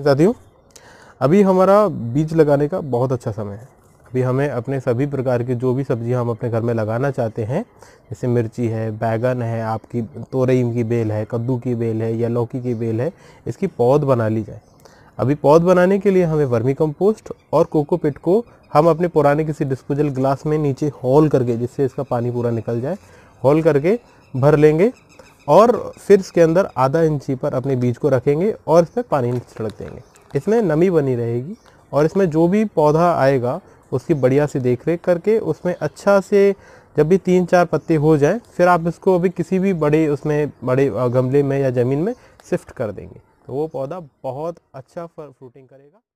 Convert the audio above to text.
साथियों अभी हमारा बीज लगाने का बहुत अच्छा समय है अभी हमें अपने सभी प्रकार की जो भी सब्जी हम अपने घर में लगाना चाहते हैं जैसे मिर्ची है बैगन है आपकी तोरेम की बेल है कद्दू की बेल है या लौकी की बेल है इसकी पौध बना ली जाए अभी पौध बनाने के लिए हमें वर्मी कंपोस्ट और कोकोपिट को हम अपने पुराने किसी डिस्पोजल ग्लास में नीचे हॉल करके जिससे इसका पानी पूरा निकल जाए हॉल करके भर लेंगे और फिर इसके अंदर आधा इंची पर अपने बीज को रखेंगे और इसमें पानी छिड़क देंगे इसमें नमी बनी रहेगी और इसमें जो भी पौधा आएगा उसकी बढ़िया से देख रेख करके उसमें अच्छा से जब भी तीन चार पत्ते हो जाएँ फिर आप इसको अभी किसी भी बड़े उसमें बड़े गमले में या ज़मीन में शिफ्ट कर देंगे तो वो पौधा बहुत अच्छा फ्रूटिंग करेगा